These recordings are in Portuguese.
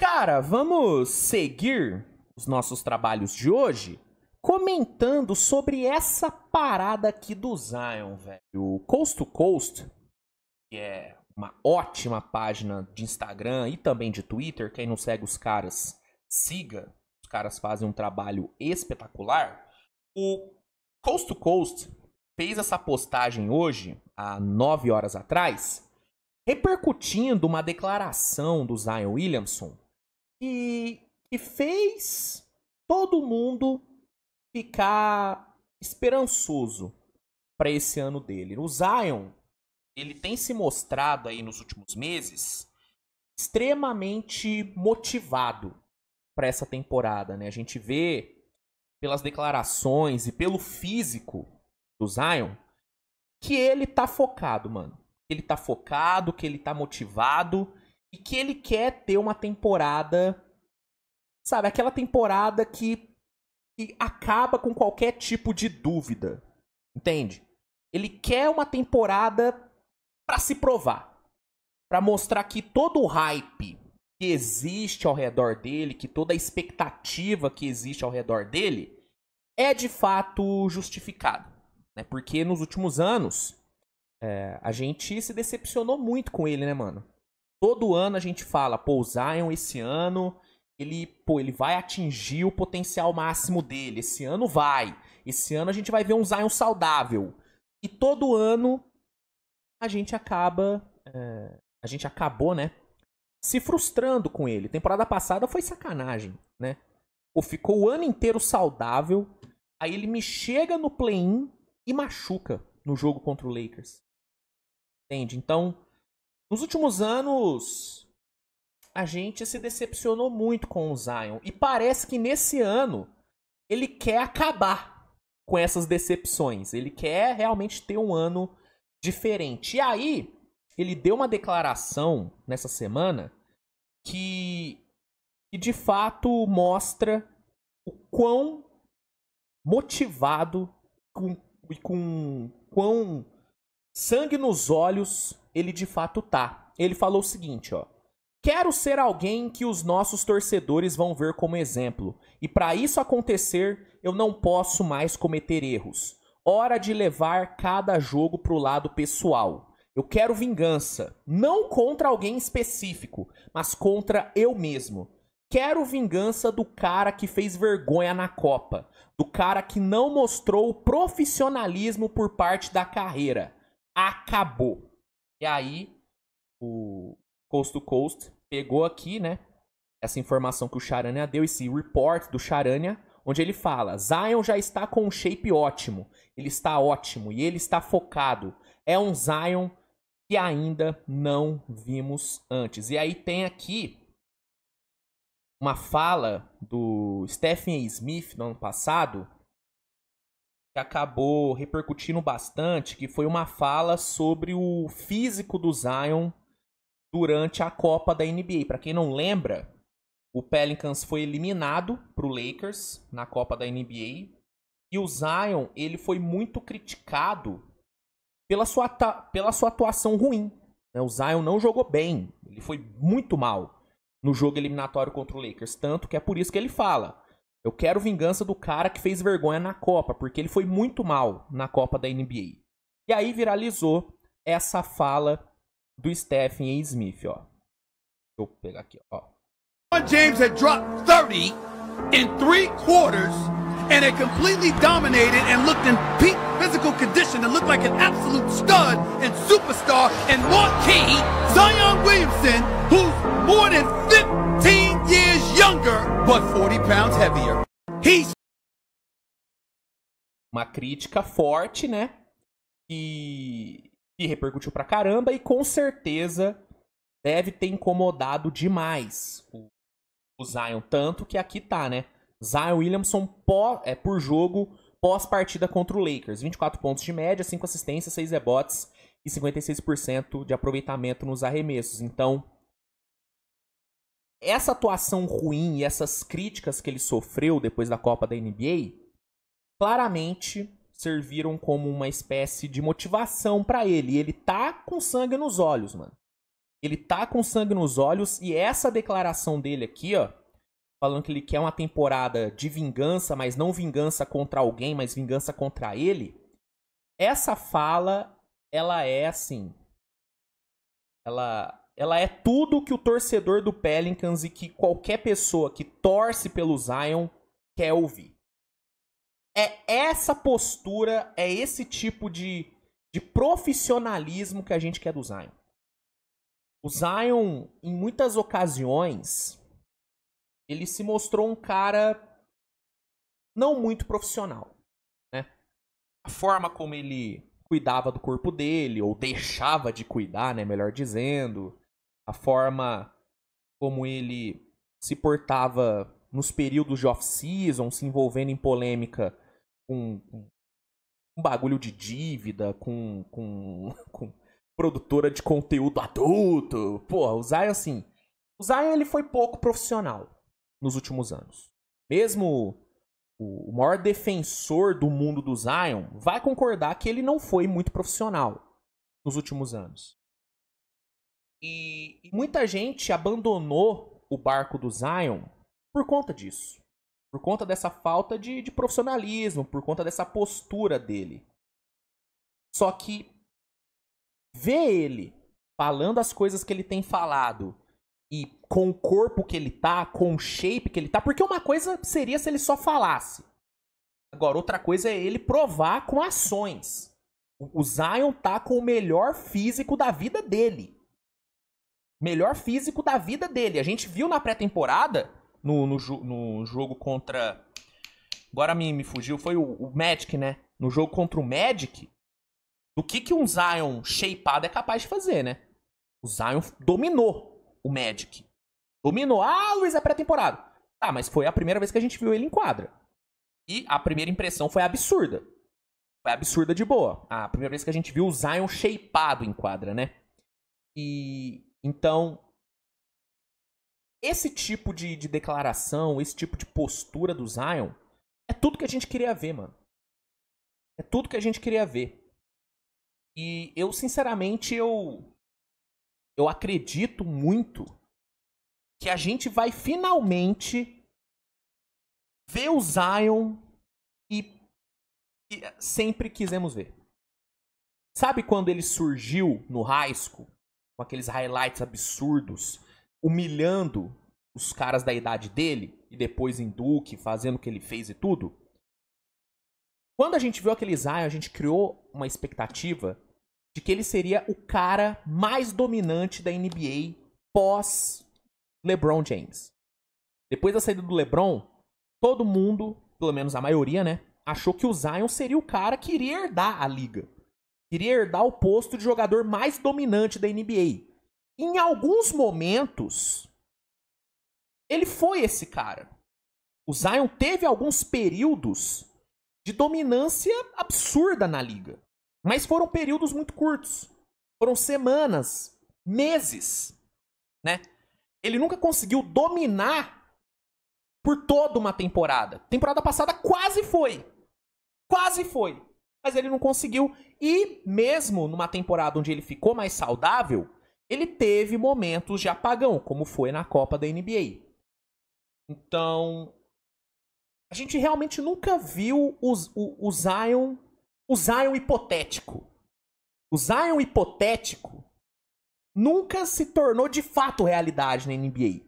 Cara, vamos seguir os nossos trabalhos de hoje comentando sobre essa parada aqui do Zion, velho. O Coast to Coast, que é uma ótima página de Instagram e também de Twitter. Quem não segue os caras, siga. Os caras fazem um trabalho espetacular. O Coast to Coast fez essa postagem hoje, há nove horas atrás, repercutindo uma declaração do Zion Williamson que, que fez todo mundo ficar esperançoso para esse ano dele. O Zion, ele tem se mostrado aí nos últimos meses extremamente motivado para essa temporada, né? A gente vê pelas declarações e pelo físico do Zion que ele tá focado, mano. Ele tá focado, que ele tá motivado e que ele quer ter uma temporada, sabe, aquela temporada que, que acaba com qualquer tipo de dúvida, entende? Ele quer uma temporada para se provar, para mostrar que todo o hype que existe ao redor dele, que toda a expectativa que existe ao redor dele é de fato justificado, né? Porque nos últimos anos é, a gente se decepcionou muito com ele, né, mano? Todo ano a gente fala, pô, o Zion esse ano, ele, pô, ele vai atingir o potencial máximo dele. Esse ano vai. Esse ano a gente vai ver um Zion saudável. E todo ano a gente acaba. É, a gente acabou, né? Se frustrando com ele. Temporada passada foi sacanagem, né? Pô, ficou o ano inteiro saudável. Aí ele me chega no play-in e machuca no jogo contra o Lakers. Entende? Então, nos últimos anos, a gente se decepcionou muito com o Zion. E parece que nesse ano ele quer acabar com essas decepções. Ele quer realmente ter um ano diferente. E aí, ele deu uma declaração nessa semana que, que de fato mostra o quão motivado com, e com quão sangue nos olhos ele de fato tá. Ele falou o seguinte, ó. Quero ser alguém que os nossos torcedores vão ver como exemplo. E para isso acontecer, eu não posso mais cometer erros. Hora de levar cada jogo pro lado pessoal. Eu quero vingança, não contra alguém específico, mas contra eu mesmo. Quero vingança do cara que fez vergonha na Copa, do cara que não mostrou profissionalismo por parte da carreira. Acabou. E aí, o Coast to Coast pegou aqui, né? Essa informação que o Charania deu, esse report do Charania, onde ele fala: Zion já está com um shape ótimo. Ele está ótimo e ele está focado. É um Zion que ainda não vimos antes. E aí tem aqui uma fala do Stephen Smith no ano passado, que acabou repercutindo bastante, que foi uma fala sobre o físico do Zion durante a Copa da NBA. Para quem não lembra, o Pelicans foi eliminado para o Lakers na Copa da NBA e o Zion ele foi muito criticado pela sua, pela sua atuação ruim. Né? O Zion não jogou bem, ele foi muito mal no jogo eliminatório contra o Lakers, tanto que é por isso que ele fala. Eu quero vingança do cara que fez vergonha na Copa, porque ele foi muito mal na Copa da NBA. E aí viralizou essa fala do Stephen A. Smith, ó. Deixa eu pegar aqui, ó. James had dropped 30 in three quarters and completely dominated and looked in peak physical condition and looked like an absolute stud and superstar and marquee Zion Williamson, who's more than 15 years younger but 40 pounds heavier. He's uma crítica forte, né? E, e repercutiu pra caramba e com certeza deve ter incomodado demais o, o Zion. Tanto que aqui tá, né? Zion Williamson pó, é, por jogo pós-partida contra o Lakers. 24 pontos de média, 5 assistências, 6 rebotes e 56% de aproveitamento nos arremessos. Então, essa atuação ruim e essas críticas que ele sofreu depois da Copa da NBA claramente serviram como uma espécie de motivação para ele. E ele tá com sangue nos olhos, mano. Ele tá com sangue nos olhos e essa declaração dele aqui, ó, falando que ele quer uma temporada de vingança, mas não vingança contra alguém, mas vingança contra ele. Essa fala, ela é assim, ela ela é tudo que o torcedor do Pelicans e que qualquer pessoa que torce pelo Zion quer ouvir. É essa postura, é esse tipo de, de profissionalismo que a gente quer do Zion. O Zion, em muitas ocasiões, ele se mostrou um cara não muito profissional. Né? A forma como ele cuidava do corpo dele, ou deixava de cuidar, né, melhor dizendo, a forma como ele se portava nos períodos de off-season, se envolvendo em polêmica com, com, bagulho de dívida, com, com, com, produtora de conteúdo adulto. Porra, o Zion, assim, o Zion ele foi pouco profissional nos últimos anos. Mesmo o maior defensor do mundo do Zion vai concordar que ele não foi muito profissional nos últimos anos. E, e muita gente abandonou o barco do Zion por conta disso. Por conta dessa falta de, de profissionalismo, por conta dessa postura dele. Só que ver ele falando as coisas que ele tem falado e com o corpo que ele tá, com o shape que ele tá, porque uma coisa seria se ele só falasse. Agora, outra coisa é ele provar com ações. O Zion tá com o melhor físico da vida dele melhor físico da vida dele. A gente viu na pré-temporada, no, no, no, jogo contra. Agora me, me fugiu, foi o, o, Magic, né? No jogo contra o Magic, do que, que um Zion shapeado é capaz de fazer, né? O Zion dominou o Magic. Dominou. Ah, Luiz, é pré-temporada. Tá, mas foi a primeira vez que a gente viu ele em quadra. E a primeira impressão foi absurda. Foi absurda de boa. A primeira vez que a gente viu o Zion shapeado em quadra, né? E então, esse tipo de, de declaração, esse tipo de postura do Zion, é tudo que a gente queria ver, mano. É tudo que a gente queria ver. E eu, sinceramente, eu. Eu acredito muito que a gente vai finalmente ver o Zion e, e sempre quisemos ver. Sabe quando ele surgiu no high school? com aqueles highlights absurdos, humilhando os caras da idade dele, e depois em Duke, fazendo o que ele fez e tudo. Quando a gente viu aquele Zion, a gente criou uma expectativa de que ele seria o cara mais dominante da NBA pós LeBron James. Depois da saída do LeBron, todo mundo, pelo menos a maioria, né, achou que o Zion seria o cara que iria herdar a liga. Queria herdar o posto de jogador mais dominante da NBA. Em alguns momentos, ele foi esse cara. O Zion teve alguns períodos de dominância absurda na liga, mas foram períodos muito curtos. Foram semanas, meses, né? Ele nunca conseguiu dominar por toda uma temporada. Temporada passada quase foi. Quase foi mas ele não conseguiu. E mesmo numa temporada onde ele ficou mais saudável, ele teve momentos de apagão, como foi na Copa da NBA. Então, a gente realmente nunca viu o, o, o Zion, o Zion hipotético. O Zion hipotético nunca se tornou de fato realidade na NBA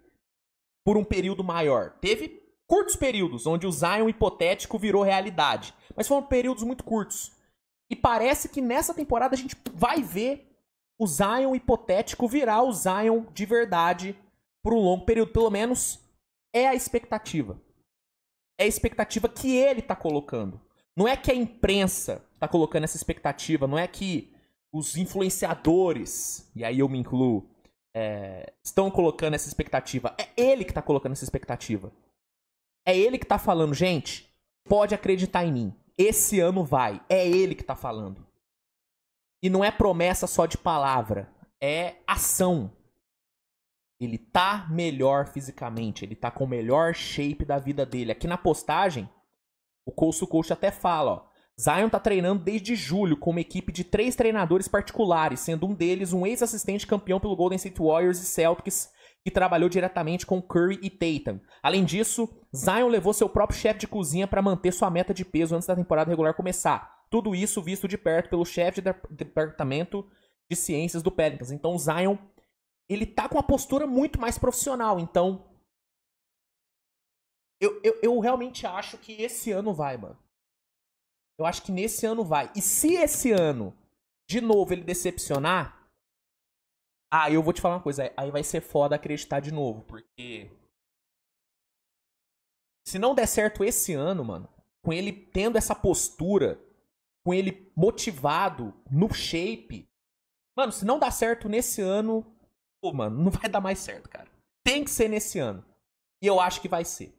por um período maior. Teve curtos períodos onde o Zion hipotético virou realidade, mas foram períodos muito curtos. E parece que nessa temporada a gente vai ver o Zion hipotético virar o Zion de verdade por um longo período, pelo menos é a expectativa. É a expectativa que ele está colocando. Não é que a imprensa está colocando essa expectativa, não é que os influenciadores, e aí eu me incluo, é, estão colocando essa expectativa. É ele que está colocando essa expectativa. É ele que tá falando, gente, pode acreditar em mim. Esse ano vai. É ele que tá falando. E não é promessa só de palavra, é ação. Ele tá melhor fisicamente, ele tá com o melhor shape da vida dele. Aqui na postagem, o Coach Coach até fala, ó. Zion tá treinando desde julho com uma equipe de três treinadores particulares, sendo um deles um ex-assistente campeão pelo Golden State Warriors e Celtics que trabalhou diretamente com Curry e Tatum. Além disso, Zion levou seu próprio chefe de cozinha para manter sua meta de peso antes da temporada regular começar. Tudo isso visto de perto pelo chefe de departamento de ciências do Pelicans. Então, Zion, ele tá com uma postura muito mais profissional. Então, eu, eu, eu realmente acho que esse ano vai, mano. Eu acho que nesse ano vai. E se esse ano, de novo, ele decepcionar, ah, eu vou te falar uma coisa, aí vai ser foda acreditar de novo, porque. Se não der certo esse ano, mano, com ele tendo essa postura, com ele motivado, no shape. Mano, se não dá certo nesse ano, pô, mano, não vai dar mais certo, cara. Tem que ser nesse ano. E eu acho que vai ser.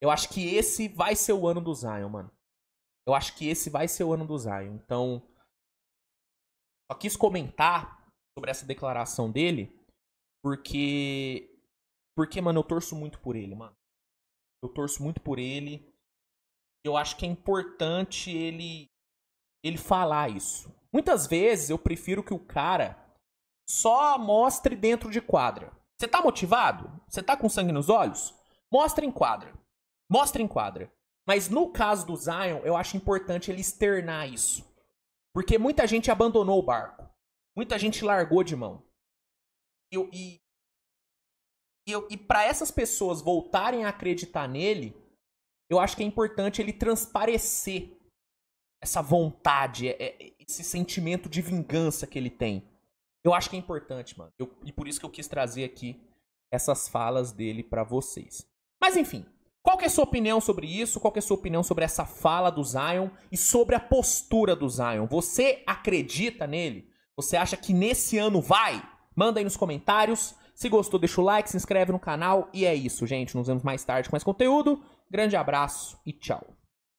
Eu acho que esse vai ser o ano do Zion, mano. Eu acho que esse vai ser o ano do Zion. Então, só quis comentar sobre essa declaração dele, porque. Porque, mano, eu torço muito por ele, mano. Eu torço muito por ele. Eu acho que é importante ele. Ele falar isso. Muitas vezes eu prefiro que o cara só mostre dentro de quadra. Você tá motivado? Você tá com sangue nos olhos? Mostra em quadra. Mostra em quadra. Mas no caso do Zion, eu acho importante ele externar isso. Porque muita gente abandonou o barco muita gente largou de mão. E, e, e, e para essas pessoas voltarem a acreditar nele, eu acho que é importante ele transparecer essa vontade, é, é, esse sentimento de vingança que ele tem. Eu acho que é importante, mano. Eu, e por isso que eu quis trazer aqui essas falas dele para vocês. Mas enfim, qual é a sua opinião sobre isso? Qual é a sua opinião sobre essa fala do Zion e sobre a postura do Zion? Você acredita nele? Você acha que nesse ano vai? Manda aí nos comentários. Se gostou, deixa o like, se inscreve no canal. E é isso, gente. Nos vemos mais tarde com mais conteúdo. Grande abraço e tchau.